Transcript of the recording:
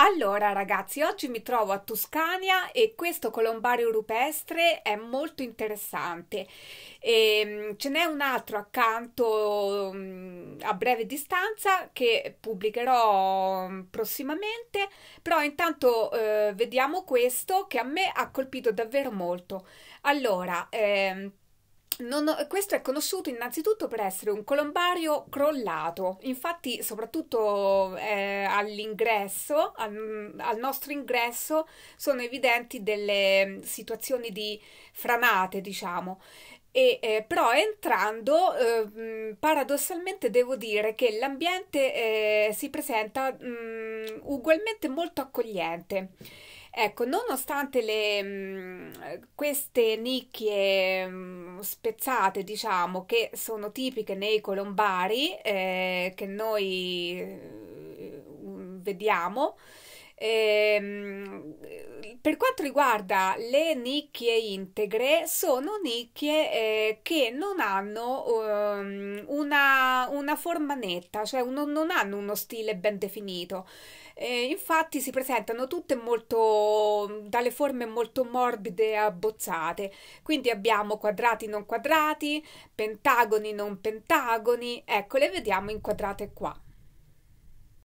Allora ragazzi, oggi mi trovo a Toscania e questo colombario rupestre è molto interessante. E, ehm, ce n'è un altro accanto mm, a breve distanza che pubblicherò mm, prossimamente, però intanto eh, vediamo questo che a me ha colpito davvero molto. Allora, eh, ho, questo è conosciuto innanzitutto per essere un colombario crollato, infatti soprattutto eh, all'ingresso, al, al, nostro ingresso, sono evidenti delle mm, situazioni di franate, diciamo. E, eh, però entrando, eh, mm, paradossalmente devo dire che l'ambiente eh, si presenta mh, mm, ugualmente molto accogliente Ecco, nonostante le, mhmm, queste nicchie mhmm, spezzate, diciamo, che sono tipiche nei colombari, eh, che noi eh, vediamo, eh, per quanto riguarda le nicchie integre, sono nicchie eh, che non hanno uhm, una forma netta, cioè uno, non hanno uno stile ben definito. Eh, infatti si presentano tutte molto dalle forme molto morbide e abbozzate. Quindi abbiamo quadrati non quadrati, pentagoni non pentagoni. Ecco, le vediamo inquadrate qua.